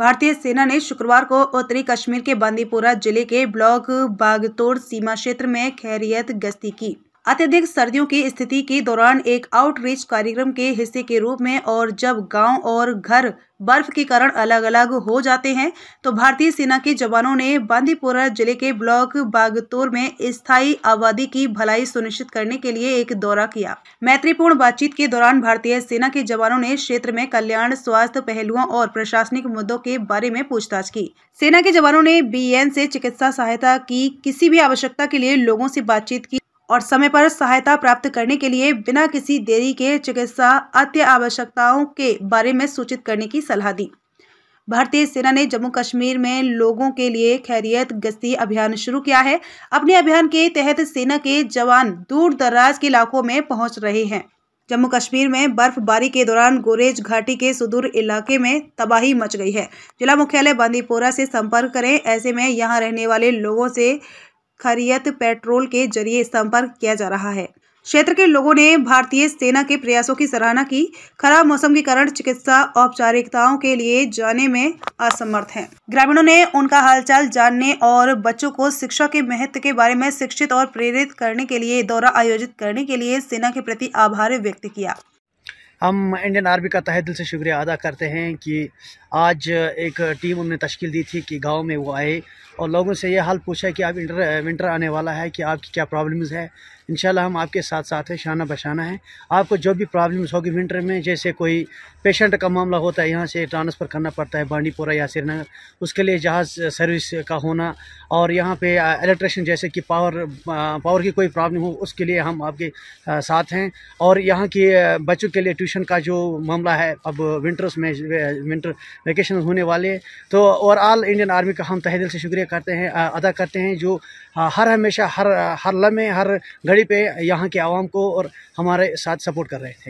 भारतीय सेना ने शुक्रवार को उत्तरी कश्मीर के बांदीपोरा जिले के ब्लॉक बागतोड़ सीमा क्षेत्र में खैरियत गश्ती की अत्यधिक सर्दियों की स्थिति के दौरान एक आउटरीच कार्यक्रम के हिस्से के रूप में और जब गांव और घर बर्फ के कारण अलग अलग हो जाते हैं तो भारतीय सेना के जवानों ने बांदीपोरा जिले के ब्लॉक बागतोर में स्थायी आबादी की भलाई सुनिश्चित करने के लिए एक दौरा किया मैत्रीपूर्ण बातचीत के दौरान भारतीय सेना के जवानों ने क्षेत्र में कल्याण स्वास्थ्य पहलुओं और प्रशासनिक मुद्दों के बारे में पूछताछ की सेना के जवानों ने बी से चिकित्सा सहायता की किसी भी आवश्यकता के लिए लोगों से बातचीत की और समय पर सहायता प्राप्त करने के लिए बिना किसी देरी के चिकित्सा अत्य आवश्यकताओं के बारे में सूचित करने की सलाह दी भारतीय सेना ने जम्मू कश्मीर में लोगों के लिए खैरियत गश्ती अभियान शुरू किया है अपने अभियान के तहत सेना के जवान दूर दराज के इलाकों में पहुंच रहे हैं जम्मू कश्मीर में बर्फबारी के दौरान गोरेज घाटी के सुदूर इलाके में तबाही मच गई है जिला मुख्यालय बांदीपोरा से संपर्क करें ऐसे में यहाँ रहने वाले लोगों से खरियत पेट्रोल के जरिए संपर्क किया जा रहा है क्षेत्र के लोगों ने भारतीय सेना के प्रयासों की सराहना की खराब मौसम के कारण चिकित्सा औपचारिकताओं के लिए जाने में असमर्थ हैं। ग्रामीणों ने उनका हालचाल जानने और बच्चों को शिक्षा के महत्व के बारे में शिक्षित और प्रेरित करने के लिए दौरा आयोजित करने के लिए सेना के प्रति आभार व्यक्त किया हम इंडियन आर्मी का तहे दिल से शुक्रिया अदा करते हैं कि आज एक टीम उन्होंने तश्कील दी थी कि गांव में वो आए और लोगों से ये हाल पूछा कि आप इंटर विंटर आने वाला है कि आपकी क्या प्रॉब्लम्स है इन हम आपके साथ साथ हैं शाना बशाना है आपको जो भी प्रॉब्लम्स होगी विंटर में जैसे कोई पेशेंट का मामला होता है यहाँ से ट्रांसफ़र करना पड़ता है बांडीपुरा या श्रीनगर उसके लिए जहाज़ सर्विस का होना और यहाँ पे इलेक्ट्रिशन जैसे कि पावर पावर की कोई प्रॉब्लम हो उसके लिए हम आपके साथ हैं और यहाँ के बच्चों के लिए ट्यूशन पोल्यूशन का जो मामला है अब विंटर्स में विंटर वेकेशन होने वाले तो और ऑल इंडियन आर्मी का हम तहे दिल से शुक्रिया करते हैं अदा करते हैं जो हर हमेशा हर हर लम्हे हर घड़ी पे यहाँ के आवाम को और हमारे साथ सपोर्ट कर रहे हैं